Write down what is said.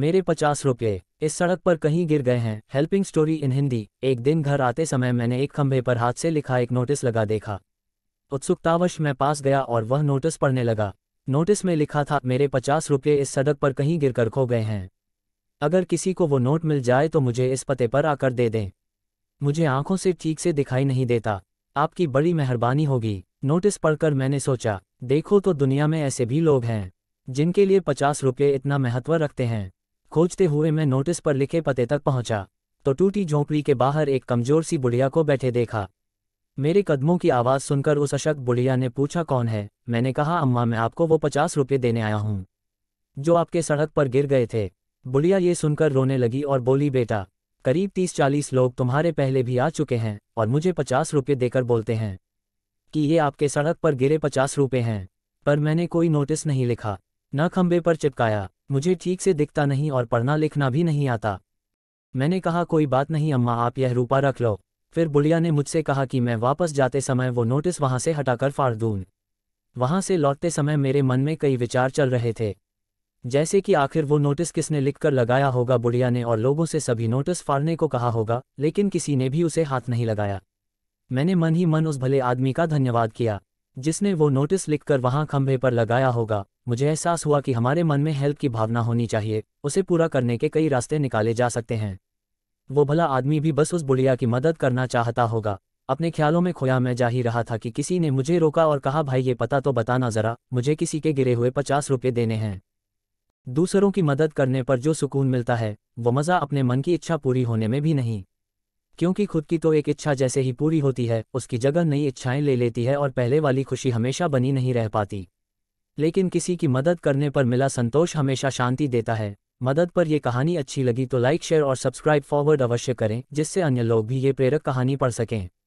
मेरे पचास रुपये इस सड़क पर कहीं गिर गए हैं हेल्पिंग स्टोरी इन हिंदी एक दिन घर आते समय मैंने एक खंभे पर हाथ से लिखा एक नोटिस लगा देखा उत्सुकतावश मैं पास गया और वह नोटिस पढ़ने लगा नोटिस में लिखा था मेरे पचास रुपये इस सड़क पर कहीं गिर कर खो गए हैं अगर किसी को वो नोट मिल जाए तो मुझे इस पते पर आकर दे दें मुझे आंखों से ठीक से दिखाई नहीं देता आपकी बड़ी मेहरबानी होगी नोटिस पढ़कर मैंने सोचा देखो तो दुनिया में ऐसे भी लोग हैं जिनके लिए पचास रुपये इतना महत्व रखते हैं खोजते हुए मैं नोटिस पर लिखे पते तक पहुंचा तो टूटी झोंपड़ी के बाहर एक कमजोर सी बुढ़िया को बैठे देखा मेरे कदमों की आवाज़ सुनकर उस अशक बुढ़िया ने पूछा कौन है मैंने कहा अम्मा मैं आपको वो पचास रुपये देने आया हूँ जो आपके सड़क पर गिर गए थे बुढ़िया ये सुनकर रोने लगी और बोली बेटा करीब तीस चालीस लोग तुम्हारे पहले भी आ चुके हैं और मुझे पचास रुपये देकर बोलते हैं कि ये आपके सड़क पर गिरे पचास रुपये हैं पर मैंने कोई नोटिस नहीं लिखा न खंबे पर चिपकाया मुझे ठीक से दिखता नहीं और पढ़ना लिखना भी नहीं आता मैंने कहा कोई बात नहीं अम्मा आप यह रूपा रख लो फिर बुढ़िया ने मुझसे कहा कि मैं वापस जाते समय वो नोटिस वहां से हटाकर फाड़ दूं वहां से लौटते समय मेरे मन में कई विचार चल रहे थे जैसे कि आखिर वो नोटिस किसने लिखकर लगाया होगा बुढ़िया ने और लोगों से सभी नोटिस फाड़ने को कहा होगा लेकिन किसी ने भी उसे हाथ नहीं लगाया मैंने मन ही मन उस भले आदमी का धन्यवाद किया जिसने वो नोटिस लिखकर वहां खंभे पर लगाया होगा मुझे एहसास हुआ कि हमारे मन में हेल्प की भावना होनी चाहिए उसे पूरा करने के कई रास्ते निकाले जा सकते हैं वो भला आदमी भी बस उस बुढ़िया की मदद करना चाहता होगा अपने ख्यालों में खोया मैं जा ही रहा था कि किसी ने मुझे रोका और कहा भाई ये पता तो बताना ज़रा मुझे किसी के गिरे हुए पचास रुपये देने हैं दूसरों की मदद करने पर जो सुकून मिलता है वो मज़ा अपने मन की इच्छा पूरी होने में भी नहीं क्योंकि खुद की तो एक इच्छा जैसे ही पूरी होती है उसकी जगह नई इच्छाएं ले लेती है और पहले वाली खुशी हमेशा बनी नहीं रह पाती लेकिन किसी की मदद करने पर मिला संतोष हमेशा शांति देता है मदद पर यह कहानी अच्छी लगी तो लाइक शेयर और सब्सक्राइब फॉरवर्ड अवश्य करें जिससे अन्य लोग भी ये प्रेरक कहानी पढ़ सकें